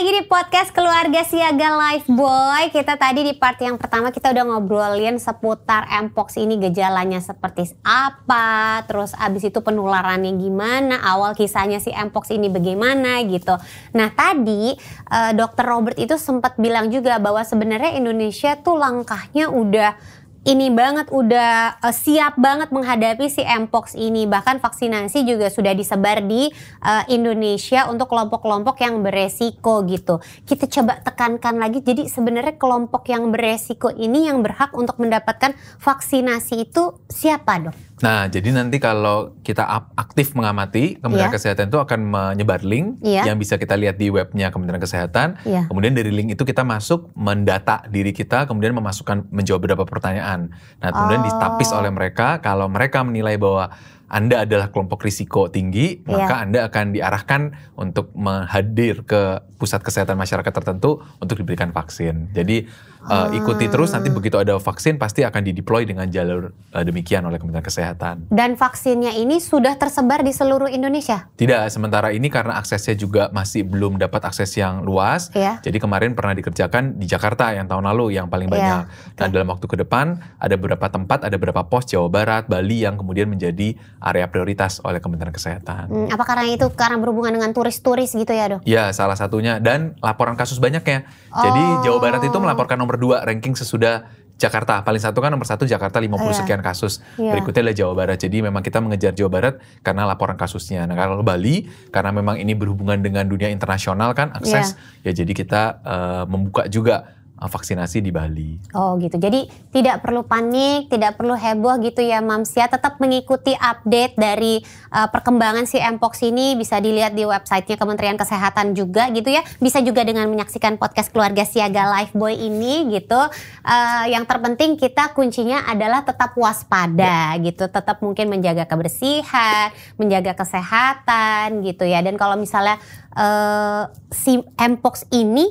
lagi di podcast Keluarga Siaga Life Boy. Kita tadi di part yang pertama kita udah ngobrolin seputar mpox ini gejalanya seperti apa, terus abis itu penularannya gimana, awal kisahnya si mpox ini bagaimana gitu. Nah tadi uh, dokter Robert itu sempat bilang juga bahwa sebenarnya Indonesia tuh langkahnya udah ini banget udah uh, siap banget menghadapi si mpox ini bahkan vaksinasi juga sudah disebar di uh, Indonesia untuk kelompok-kelompok yang beresiko gitu. Kita coba tekankan lagi jadi sebenarnya kelompok yang beresiko ini yang berhak untuk mendapatkan vaksinasi itu siapa dok? Nah, jadi nanti kalau kita aktif mengamati Kementerian yeah. Kesehatan itu akan menyebar link yeah. yang bisa kita lihat di webnya Kementerian Kesehatan. Yeah. Kemudian dari link itu kita masuk mendata diri kita, kemudian memasukkan menjawab beberapa pertanyaan. Nah, kemudian oh. ditapis oleh mereka. Kalau mereka menilai bahwa anda adalah kelompok risiko tinggi, yeah. maka Anda akan diarahkan untuk menghadir ke pusat kesehatan masyarakat tertentu untuk diberikan vaksin. Jadi uh, ikuti terus nanti ah. begitu ada vaksin pasti akan dideploy dengan jalur uh, demikian oleh Kementerian Kesehatan. Dan vaksinnya ini sudah tersebar di seluruh Indonesia? Tidak, sementara ini karena aksesnya juga masih belum dapat akses yang luas. Yeah. Jadi kemarin pernah dikerjakan di Jakarta yang tahun lalu yang paling ya, banyak. Yeah. Okay. dalam waktu ke depan ada beberapa tempat, ada beberapa pos Jawa Barat, Bali yang kemudian menjadi area prioritas oleh Kementerian Kesehatan. Hmm, apa karena itu karena berhubungan dengan turis-turis gitu ya dok? Ya salah satunya dan laporan kasus banyaknya. Oh. Jadi Jawa Barat itu melaporkan nomor dua ranking sesudah Jakarta paling satu kan nomor satu Jakarta 50 yeah. Iya. sekian kasus yeah. berikutnya adalah Jawa Barat jadi memang kita mengejar Jawa Barat karena laporan kasusnya nah kalau Bali karena memang ini berhubungan dengan dunia internasional kan akses yeah. ya jadi kita uh, membuka juga Ah, vaksinasi di Bali. Oh gitu. Jadi tidak perlu panik, tidak perlu heboh gitu ya Mams ya. Tetap mengikuti update dari uh, perkembangan si Mpox ini bisa dilihat di websitenya Kementerian Kesehatan juga gitu ya. Bisa juga dengan menyaksikan podcast keluarga Siaga Boy ini gitu. Uh, yang terpenting kita kuncinya adalah tetap waspada ya. gitu. Tetap mungkin menjaga kebersihan, menjaga kesehatan gitu ya. Dan kalau misalnya uh, si Mpox ini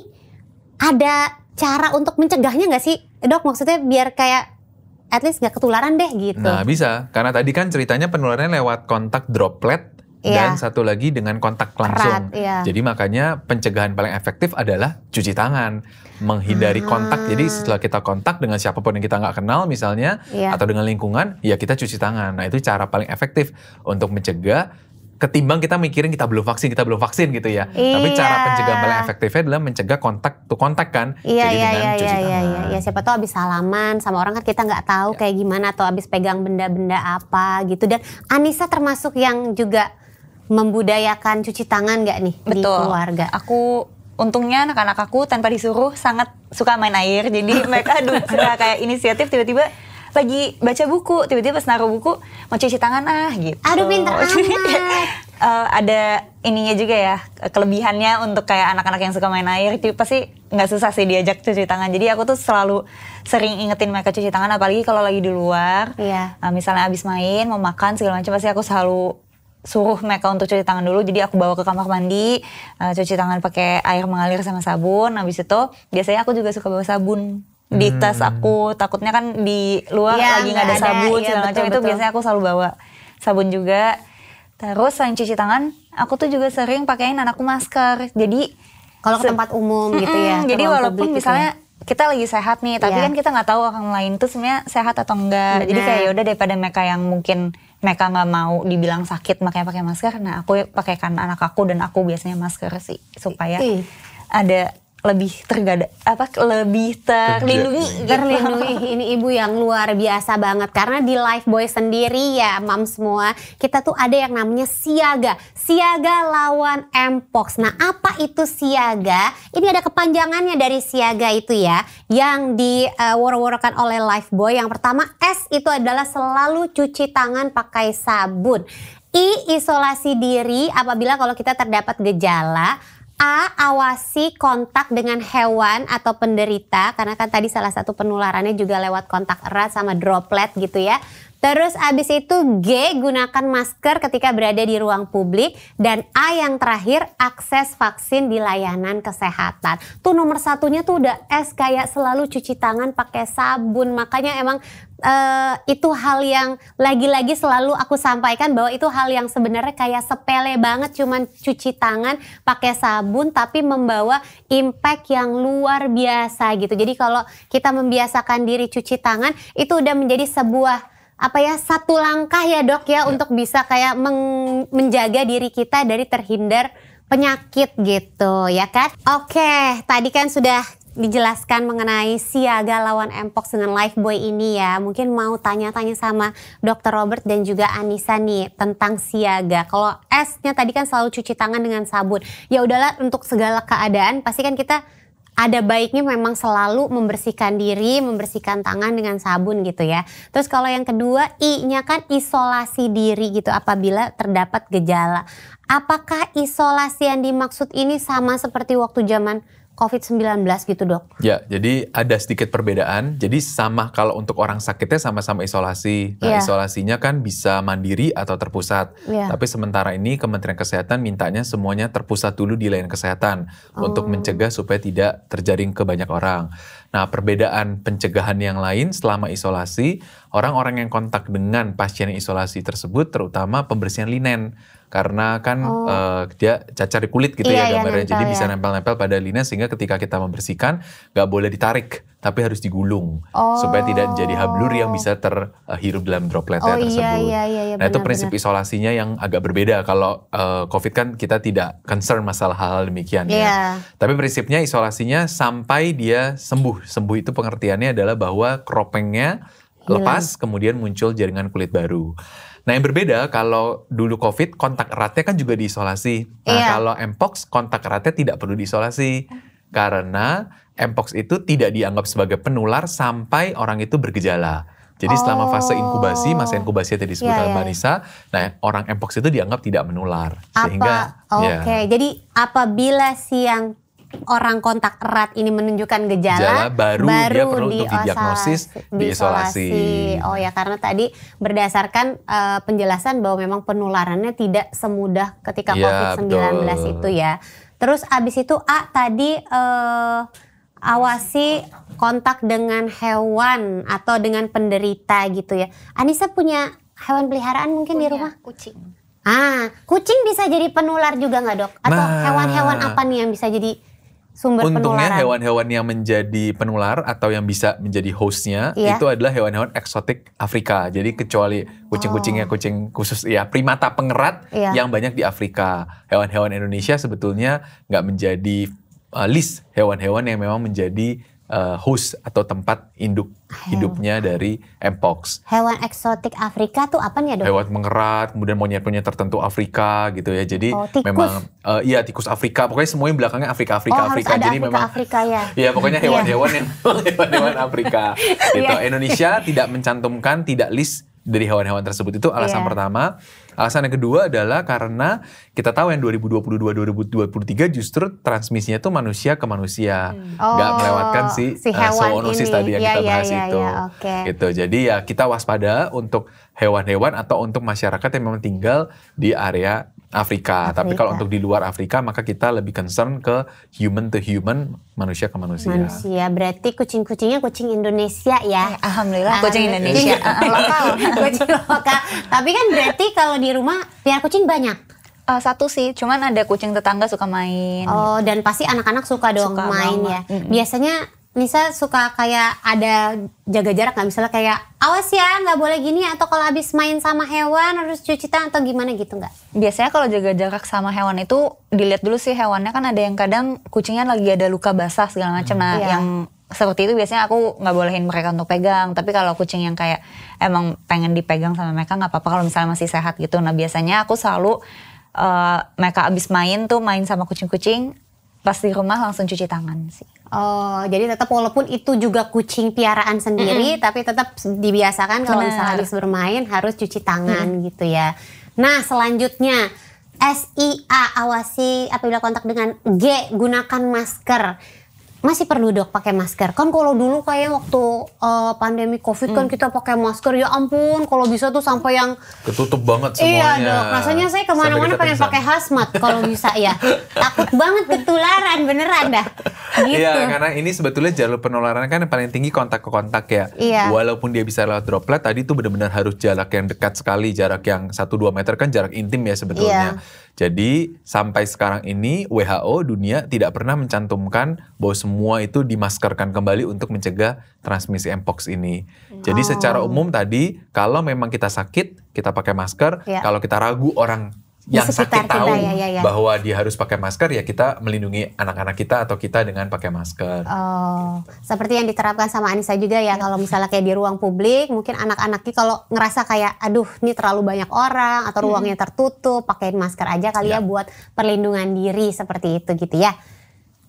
ada cara untuk mencegahnya nggak sih, dok? Maksudnya biar kayak at least nggak ketularan deh gitu. Nah bisa, karena tadi kan ceritanya penularannya lewat kontak droplet yeah. dan satu lagi dengan kontak langsung. Rat, iya. yeah. Jadi makanya pencegahan paling efektif adalah cuci tangan, menghindari hmm. kontak. Jadi setelah kita kontak dengan siapapun yang kita nggak kenal misalnya yeah. atau dengan lingkungan, ya kita cuci tangan. Nah itu cara paling efektif untuk mencegah ketimbang kita mikirin kita belum vaksin, kita belum vaksin gitu ya. Iya. Tapi cara pencegahan paling efektifnya adalah mencegah kontak tuh kontak kan. Iya, Jadi iya, dengan iya, cuci iya, iya tangan. Iya, iya, siapa tahu habis salaman sama orang kan kita nggak tahu iya. kayak gimana atau habis pegang benda-benda apa gitu. Dan Anissa termasuk yang juga membudayakan cuci tangan nggak nih Betul. di keluarga? Aku untungnya anak-anak aku tanpa disuruh sangat suka main air jadi mereka aduh kayak inisiatif tiba-tiba lagi baca buku tiba-tiba pas naruh buku mau cuci tangan ah gitu aduh pinter amat uh, ada ininya juga ya kelebihannya untuk kayak anak-anak yang suka main air itu pasti nggak susah sih diajak cuci tangan jadi aku tuh selalu sering ingetin mereka cuci tangan apalagi kalau lagi di luar yeah. Iya. uh, misalnya abis main mau makan segala macam pasti aku selalu suruh mereka untuk cuci tangan dulu jadi aku bawa ke kamar mandi uh, cuci tangan pakai air mengalir sama sabun habis itu biasanya aku juga suka bawa sabun di hmm. tas aku takutnya kan di luar ya, lagi nggak ada, sabun ya, macam itu biasanya aku selalu bawa sabun juga terus selain cuci tangan aku tuh juga sering pakaiin anakku masker jadi kalau ke tempat umum gitu ya jadi walaupun gitu misalnya ya. kita lagi sehat nih tapi ya. kan kita nggak tahu orang lain tuh sebenarnya sehat atau enggak Bener. jadi kayak yaudah daripada mereka yang mungkin mereka nggak mau dibilang sakit makanya pakai masker nah aku pakaikan anak aku dan aku biasanya masker sih supaya I ada lebih tergada apa lebih terlindungi terlindungi ini ibu yang luar biasa banget karena di Life Boy sendiri ya mam semua kita tuh ada yang namanya siaga siaga lawan mpox nah apa itu siaga ini ada kepanjangannya dari siaga itu ya yang diworo-worokan oleh Life Boy yang pertama S itu adalah selalu cuci tangan pakai sabun I isolasi diri apabila kalau kita terdapat gejala A. Awasi kontak dengan hewan atau penderita karena kan tadi salah satu penularannya juga lewat kontak erat sama droplet gitu ya. Terus abis itu G. Gunakan masker ketika berada di ruang publik dan A yang terakhir akses vaksin di layanan kesehatan. Tuh nomor satunya tuh udah S kayak selalu cuci tangan pakai sabun makanya emang uh, itu hal yang lagi-lagi selalu aku sampaikan bahwa itu hal yang sebenarnya kayak sepele banget cuman cuci tangan pakai sabun tapi membawa impact yang luar biasa gitu. Jadi kalau kita membiasakan diri cuci tangan itu udah menjadi sebuah apa ya satu langkah ya dok ya, ya. untuk bisa kayak menjaga diri kita dari terhindar penyakit gitu ya kan. Oke, tadi kan sudah dijelaskan mengenai siaga lawan mpox dengan Lifebuoy ini ya. Mungkin mau tanya-tanya sama Dr. Robert dan juga Anissa nih tentang siaga. Kalau S-nya tadi kan selalu cuci tangan dengan sabun. Ya udahlah untuk segala keadaan pasti kan kita ada baiknya memang selalu membersihkan diri, membersihkan tangan dengan sabun gitu ya. Terus kalau yang kedua I-nya kan isolasi diri gitu apabila terdapat gejala. Apakah isolasi yang dimaksud ini sama seperti waktu zaman COVID-19 gitu dok? Ya, jadi ada sedikit perbedaan. Jadi sama kalau untuk orang sakitnya sama-sama isolasi. Nah yeah. isolasinya kan bisa mandiri atau terpusat. Yeah. Tapi sementara ini Kementerian Kesehatan mintanya semuanya terpusat dulu di layanan kesehatan. Oh. Untuk mencegah supaya tidak terjaring ke banyak orang. Nah perbedaan pencegahan yang lain selama isolasi, orang-orang yang kontak dengan pasien isolasi tersebut terutama pembersihan linen karena kan oh. uh, dia cacar di kulit gitu iya, ya iya, gambarnya, iya, jadi ya. bisa nempel-nempel pada linen sehingga ketika kita membersihkan nggak boleh ditarik, tapi harus digulung oh. supaya tidak jadi hablur yang oh. bisa terhirup dalam dropletnya oh, iya, tersebut. Iya, iya, iya, nah benar, itu prinsip benar. isolasinya yang agak berbeda kalau uh, COVID kan kita tidak concern masalah hal-hal demikian yeah. ya. Iya. Tapi prinsipnya isolasinya sampai dia sembuh. Sembuh itu pengertiannya adalah bahwa keropengnya lepas, kemudian muncul jaringan kulit baru. Nah yang berbeda kalau dulu COVID kontak eratnya kan juga diisolasi. Nah iya. kalau mpox kontak eratnya tidak perlu diisolasi karena mpox itu tidak dianggap sebagai penular sampai orang itu bergejala. Jadi oh. selama fase inkubasi, oh. masa inkubasi tadi disebutkan iya, yeah, yeah. Mbak Nisa, iya. nah orang mpox itu dianggap tidak menular. Apa? Sehingga ya. Oke, okay. jadi apabila si yang orang kontak erat ini menunjukkan gejala, gejala baru, baru dia perlu di untuk eh, didiagnosis, diisolasi. Di oh ya, karena tadi berdasarkan uh, penjelasan bahwa memang penularannya tidak semudah ketika ya, COVID-19 itu ya. Terus abis itu A tadi uh, awasi kontak dengan hewan atau dengan penderita gitu ya. Anissa punya hewan peliharaan mungkin punya di rumah? Kucing. Ah, kucing bisa jadi penular juga nggak dok? Atau hewan nah. hewan-hewan apa nih yang bisa jadi sumber Untungnya hewan-hewan yang menjadi penular atau yang bisa menjadi hostnya yeah. itu adalah hewan-hewan eksotik Afrika. Jadi kecuali kucing-kucingnya oh. kucing khusus ya primata pengerat yeah. yang banyak di Afrika. Hewan-hewan Indonesia sebetulnya nggak menjadi uh, list hewan-hewan yang memang menjadi uh, host atau tempat induk hidupnya dari mpox. Hewan eksotik Afrika tuh apa nih dok? Hewan mengerat, kemudian monyet-monyet tertentu Afrika gitu ya. Jadi oh, tikus. memang uh, iya tikus Afrika. Pokoknya semuanya belakangnya oh, Afrika Afrika oh, Afrika. Jadi Afrika, memang Afrika ya. Iya pokoknya iya. hewan-hewan yang hewan-hewan Afrika. gitu. Iya. Indonesia tidak mencantumkan, tidak list dari hewan-hewan tersebut itu alasan yeah. pertama Alasan yang kedua adalah karena kita tahu yang 2022-2023 justru transmisinya itu manusia ke manusia, hmm. nggak hmm. oh, melewatkan si, si uh, zoonosis tadi yang ya, kita iya, bahas ya, itu. Ya, okay. Gitu. Jadi ya kita waspada untuk hewan-hewan atau untuk masyarakat yang memang tinggal di area Afrika. Afrika. Tapi kalau untuk di luar Afrika maka kita lebih concern ke human to human, manusia ke manusia. Manusia. Berarti kucing-kucingnya kucing Indonesia ya. Eh, alhamdulillah ah, kucing Indonesia. Iya, eh, lokal, kucing lokal. Tapi kan berarti kalau di rumah biar kucing banyak. Uh, satu sih, cuman ada kucing tetangga suka main. Oh, dan pasti anak-anak suka dong suka main ya. Mm -hmm. Biasanya Nisa suka kayak ada jaga jarak nggak misalnya kayak awas ya nggak boleh gini atau kalau abis main sama hewan harus cuci tangan atau gimana gitu nggak? Biasanya kalau jaga jarak sama hewan itu dilihat dulu sih hewannya kan ada yang kadang kucingnya lagi ada luka basah segala macam hmm. nah yeah. yang seperti itu biasanya aku nggak bolehin mereka untuk pegang tapi kalau kucing yang kayak emang pengen dipegang sama mereka nggak apa-apa kalau misalnya masih sehat gitu nah biasanya aku selalu uh, mereka abis main tuh main sama kucing-kucing pas di rumah langsung cuci tangan sih. Oh, jadi tetap walaupun itu juga kucing piaraan sendiri, mm -hmm. tapi tetap dibiasakan kalau misalnya habis bermain harus cuci tangan mm -hmm. gitu ya. Nah, selanjutnya SIA awasi apabila kontak dengan G gunakan masker masih perlu dok pakai masker kan kalau dulu kayak waktu uh, pandemi covid kan hmm. kan kita pakai masker ya ampun kalau bisa tuh sampai yang ketutup banget semuanya iya dok rasanya saya kemana-mana pengen pakai hazmat kalau bisa ya takut banget ketularan beneran dah iya, gitu iya karena ini sebetulnya jalur penularan kan yang paling tinggi kontak ke kontak ya iya. walaupun dia bisa lewat droplet tadi tuh benar-benar harus jarak yang dekat sekali jarak yang 1-2 meter kan jarak intim ya sebetulnya iya jadi sampai sekarang ini WHO dunia tidak pernah mencantumkan bahwa semua itu dimaskerkan kembali untuk mencegah transmisi mpox ini. Oh. Jadi secara umum tadi kalau memang kita sakit kita pakai masker, yeah. kalau kita ragu orang yang di sakit kita, tahu ya, ya, ya. bahwa dia harus pakai masker ya kita melindungi anak-anak kita atau kita dengan pakai masker. Oh, gitu. seperti yang diterapkan sama Anissa juga ya kalau misalnya kayak di ruang publik mungkin anak-anaknya kalau ngerasa kayak aduh ini terlalu banyak orang atau ruangnya hmm. tertutup pakai masker aja kali ya, ya buat perlindungan diri seperti itu gitu ya.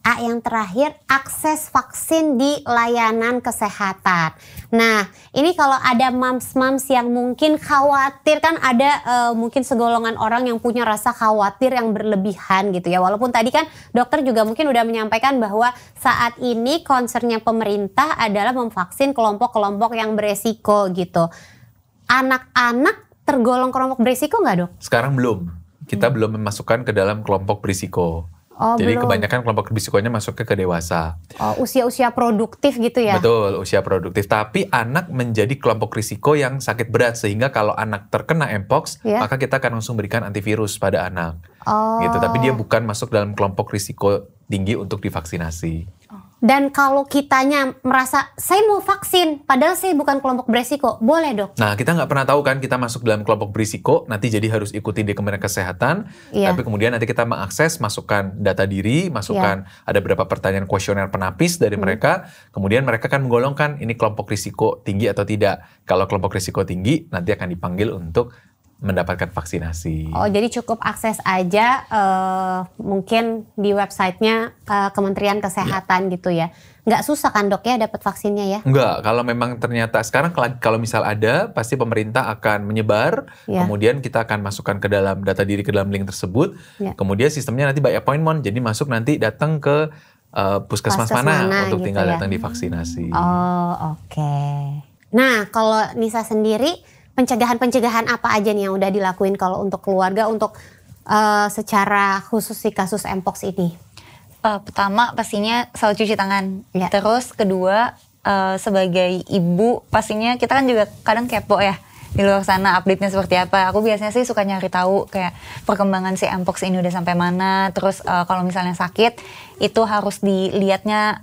A yang terakhir akses vaksin di layanan kesehatan. Nah, ini kalau ada mams-mams yang mungkin khawatir kan ada uh, mungkin segolongan orang yang punya rasa khawatir yang berlebihan gitu ya. Walaupun tadi kan dokter juga mungkin udah menyampaikan bahwa saat ini concernnya pemerintah adalah memvaksin kelompok-kelompok yang beresiko gitu. Anak-anak tergolong kelompok beresiko nggak dok? Sekarang belum. Kita hmm. belum memasukkan ke dalam kelompok berisiko. Oh, Jadi belum. kebanyakan kelompok risikonya masuknya ke dewasa. usia oh, usia-usia produktif gitu ya? Betul, usia produktif. Tapi anak menjadi kelompok risiko yang sakit berat sehingga kalau anak terkena mpox, yeah. maka kita akan langsung berikan antivirus pada anak. Oh. Gitu. Tapi dia oh. bukan masuk dalam kelompok risiko tinggi untuk divaksinasi. Dan kalau kitanya merasa saya mau vaksin, padahal saya bukan kelompok berisiko, boleh dok? Nah kita nggak pernah tahu kan kita masuk dalam kelompok berisiko, nanti jadi harus ikuti di Kementerian Kesehatan. Yeah. Tapi kemudian nanti kita mengakses, masukkan data diri, masukkan yeah. ada beberapa pertanyaan kuesioner penapis dari hmm. mereka. Kemudian mereka akan menggolongkan ini kelompok risiko tinggi atau tidak. Kalau kelompok risiko tinggi, nanti akan dipanggil untuk mendapatkan vaksinasi. Oh, jadi cukup akses aja uh, mungkin di websitenya uh, Kementerian Kesehatan ya. gitu ya. Nggak susah kan dok ya dapat vaksinnya ya? Nggak, kalau memang ternyata sekarang kalau misal ada, pasti pemerintah akan menyebar, ya. kemudian kita akan masukkan ke dalam data diri ke dalam link tersebut, ya. kemudian sistemnya nanti by appointment, jadi masuk nanti datang ke uh, puskesmas mana, mana untuk gitu tinggal ya. datang divaksinasi. Oh, oke. Okay. Nah, kalau Nisa sendiri pencegahan-pencegahan apa aja nih yang udah dilakuin kalau untuk keluarga untuk uh, secara khusus si kasus empox ini? Uh, pertama pastinya selalu cuci tangan. Ya. Terus kedua uh, sebagai ibu pastinya kita kan juga kadang kepo ya di luar sana update-nya seperti apa. Aku biasanya sih suka nyari tahu kayak perkembangan si mpox ini udah sampai mana. Terus uh, kalau misalnya sakit itu harus dilihatnya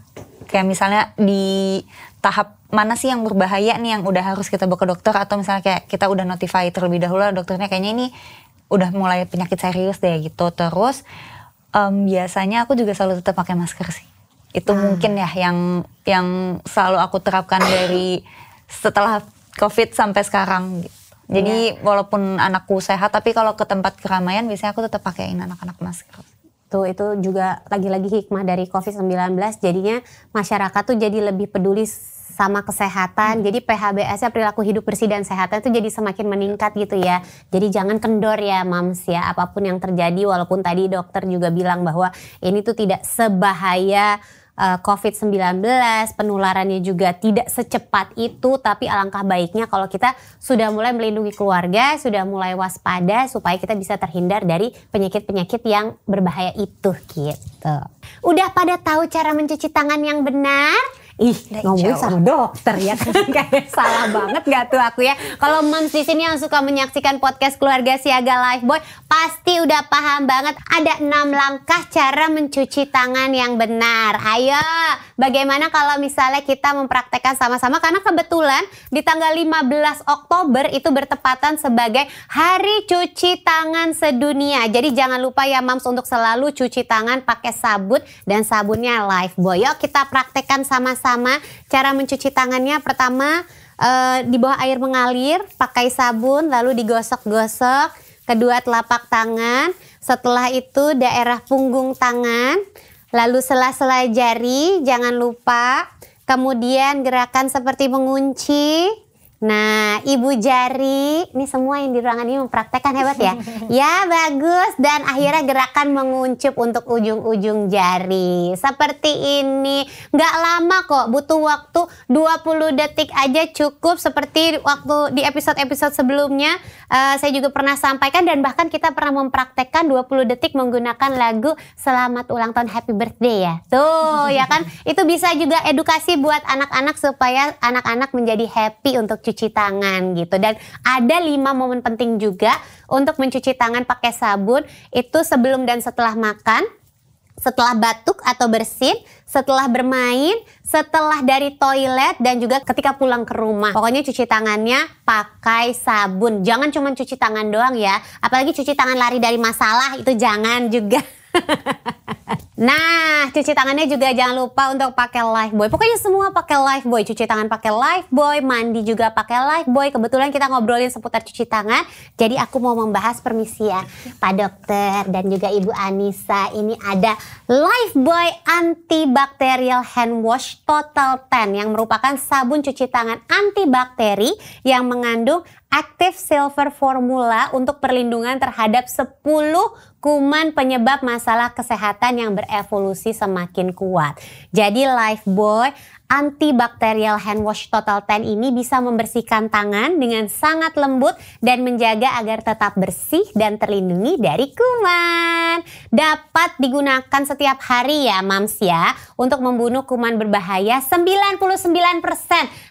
kayak misalnya di tahap mana sih yang berbahaya nih yang udah harus kita bawa ke dokter atau misalnya kayak kita udah notify terlebih dahulu ah, dokternya kayaknya ini udah mulai penyakit serius deh gitu terus um, biasanya aku juga selalu tetap pakai masker sih itu hmm. mungkin ya yang yang selalu aku terapkan dari setelah covid sampai sekarang gitu. jadi iya. walaupun anakku sehat tapi kalau ke tempat keramaian biasanya aku tetap pakaiin anak-anak masker Tuh itu juga lagi-lagi hikmah dari COVID-19 jadinya masyarakat tuh jadi lebih peduli sama kesehatan. Hmm. Jadi PHBS-nya perilaku hidup bersih dan sehat itu jadi semakin meningkat gitu ya. Jadi jangan kendor ya mams ya apapun yang terjadi walaupun tadi dokter juga bilang bahwa ini tuh tidak sebahaya eh, COVID-19, penularannya juga tidak secepat itu, tapi alangkah baiknya kalau kita sudah mulai melindungi keluarga, sudah mulai waspada supaya kita bisa terhindar dari penyakit-penyakit yang berbahaya itu gitu. Udah pada tahu cara mencuci tangan yang benar? ih Udah ngomongin jauh. sama dokter ya kan kayak salah banget gak tuh aku ya kalau moms di sini yang suka menyaksikan podcast keluarga siaga live boy pasti udah paham banget ada enam langkah cara mencuci tangan yang benar ayo bagaimana kalau misalnya kita mempraktekkan sama-sama karena kebetulan di tanggal 15 Oktober itu bertepatan sebagai hari cuci tangan sedunia jadi jangan lupa ya moms untuk selalu cuci tangan pakai sabun dan sabunnya live boy yuk kita praktekkan sama-sama sama cara mencuci tangannya pertama eh, di bawah air mengalir pakai sabun lalu digosok-gosok kedua telapak tangan setelah itu daerah punggung tangan lalu sela-sela jari jangan lupa kemudian gerakan seperti mengunci Nah, Ibu Jari, ini semua yang di ruangan ini mempraktekkan hebat ya. ya, bagus. Dan akhirnya gerakan menguncup untuk ujung-ujung jari. Seperti ini. Gak lama kok, butuh waktu 20 detik aja cukup. Seperti waktu di episode-episode sebelumnya, uh, saya juga pernah sampaikan dan bahkan kita pernah mempraktekkan 20 detik menggunakan lagu Selamat Ulang Tahun Happy Birthday ya. Tuh, ya kan? Itu bisa juga edukasi buat anak-anak supaya anak-anak menjadi happy untuk cuci tangan gitu. Dan ada lima momen penting juga untuk mencuci tangan pakai sabun itu sebelum dan setelah makan, setelah batuk atau bersin, setelah bermain, setelah dari toilet dan juga ketika pulang ke rumah. Pokoknya cuci tangannya pakai sabun. Jangan cuma cuci tangan doang ya. Apalagi cuci tangan lari dari masalah itu jangan juga. Nah, cuci tangannya juga jangan lupa untuk pakai life boy. Pokoknya semua pakai life boy. Cuci tangan pakai life boy, mandi juga pakai life boy. Kebetulan kita ngobrolin seputar cuci tangan. Jadi aku mau membahas permisi ya, Pak Dokter dan juga Ibu Anissa. Ini ada life boy antibacterial hand wash total 10 yang merupakan sabun cuci tangan antibakteri yang mengandung active silver formula untuk perlindungan terhadap 10 kuman penyebab masalah kesehatan yang berevolusi semakin kuat. Jadi Life Boy antibakterial hand wash Total 10 ini bisa membersihkan tangan dengan sangat lembut dan menjaga agar tetap bersih dan terlindungi dari kuman. Dapat digunakan setiap hari ya mams ya untuk membunuh kuman berbahaya 99%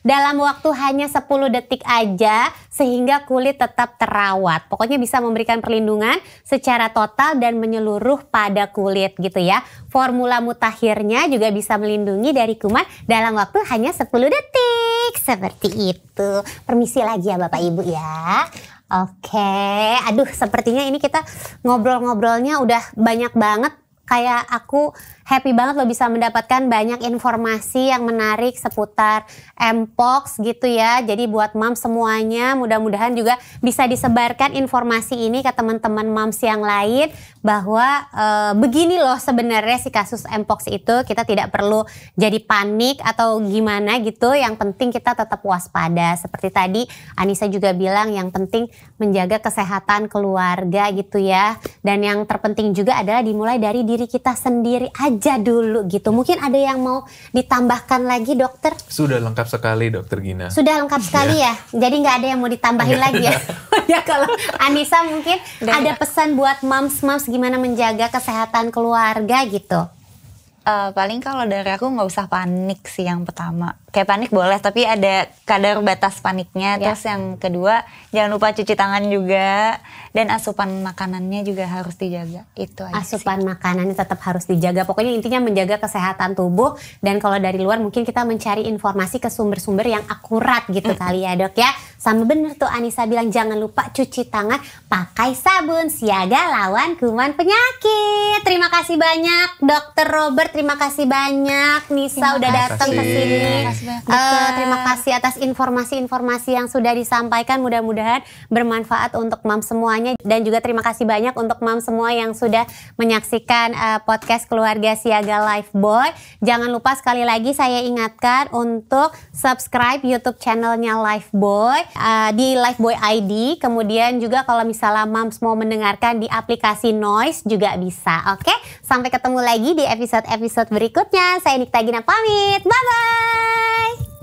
dalam waktu hanya 10 detik aja sehingga kulit tetap terawat. Pokoknya bisa memberikan perlindungan secara total dan menyeluruh pada kulit gitu ya. Formula mutakhirnya juga bisa melindungi dari kuman dalam waktu hanya 10 detik. Seperti itu. Permisi lagi ya Bapak Ibu ya. Oke, aduh sepertinya ini kita ngobrol-ngobrolnya udah banyak banget kayak aku happy banget lo bisa mendapatkan banyak informasi yang menarik seputar Mpox gitu ya. Jadi buat mam semuanya mudah-mudahan juga bisa disebarkan informasi ini ke teman-teman mams yang lain bahwa e, begini loh sebenarnya si kasus Mpox itu kita tidak perlu jadi panik atau gimana gitu. Yang penting kita tetap waspada. Seperti tadi Anissa juga bilang yang penting menjaga kesehatan keluarga gitu ya. Dan yang terpenting juga adalah dimulai dari diri diri kita sendiri aja dulu gitu. Mungkin ada yang mau ditambahkan lagi dokter? Sudah lengkap sekali dokter Gina. Sudah lengkap sekali ya. ya? Jadi nggak ada yang mau ditambahin lagi ya. ya kalau Anissa mungkin gak ada pesan buat moms-moms gimana menjaga kesehatan keluarga gitu. Uh, paling kalau dari aku nggak usah panik sih yang pertama kayak panik boleh tapi ada kadar batas paniknya yeah. terus yang kedua jangan lupa cuci tangan juga dan asupan makanannya juga harus dijaga itu aja asupan sih. makanannya tetap harus dijaga pokoknya intinya menjaga kesehatan tubuh dan kalau dari luar mungkin kita mencari informasi ke sumber-sumber yang akurat gitu mm. kali ya dok ya sama bener tuh Anissa bilang jangan lupa cuci tangan pakai sabun siaga lawan kuman penyakit terima kasih banyak dokter Robert terima kasih banyak Nisa terima udah datang ke sini Uh, terima kasih atas informasi-informasi yang sudah disampaikan. Mudah-mudahan bermanfaat untuk mam semuanya dan juga terima kasih banyak untuk mam semua yang sudah menyaksikan uh, podcast keluarga Siaga Life Boy. Jangan lupa sekali lagi saya ingatkan untuk subscribe YouTube channelnya Life Boy uh, di Life Boy ID. Kemudian juga kalau misalnya mam mau mendengarkan di aplikasi Noise juga bisa. Oke, okay? sampai ketemu lagi di episode-episode berikutnya. Saya Nikta Gina pamit. Bye bye. Bye.